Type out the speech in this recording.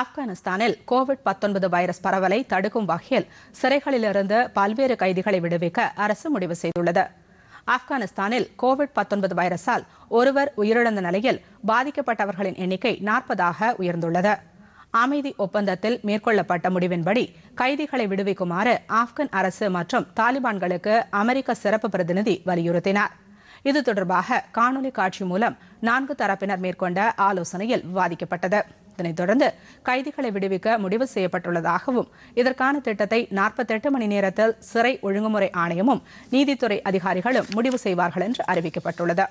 ஆப்கானிஸ்தானில் கோவிட் பத்தொன்பது வைரஸ் பரவலை தடுக்கும் வகையில் சிறைகளிலிருந்து பல்வேறு கைதிகளை விடுவிக்க அரசு முடிவு செய்துள்ளது ஆப்கானிஸ்தானில் கோவிட் வைரஸால் ஒருவர் உயிரிழந்த நிலையில் பாதிக்கப்பட்டவர்களின் எண்ணிக்கை நாற்பதாக உயர்ந்துள்ளது அமைதி ஒப்பந்தத்தில் மேற்கொள்ளப்பட்ட முடிவின்படி கைதிகளை விடுவிக்குமாறு ஆப்கன் அரசு மற்றும் தாலிபான்களுக்கு அமெரிக்க சிறப்பு பிரதிநிதி வலியுறுத்தினார் இது தொடர்பாக காணொலி காட்சி மூலம் நான்கு தரப்பினர் மேற்கொண்ட ஆலோசனையில் விவாதிக்கப்பட்டது இதனைத் தொடர்ந்து கைதிகளை விடுவிக்க முடிவு செய்யப்பட்டுள்ளதாகவும் இதற்கான திட்டத்தை நாற்பத்தெட்டு மணி நேரத்தில் சிறை ஒழுங்குமுறை ஆணையமும் நீதித்துறை அதிகாரிகளும் முடிவு செய்வார்கள் என்று அறிவிக்கப்பட்டுள்ளது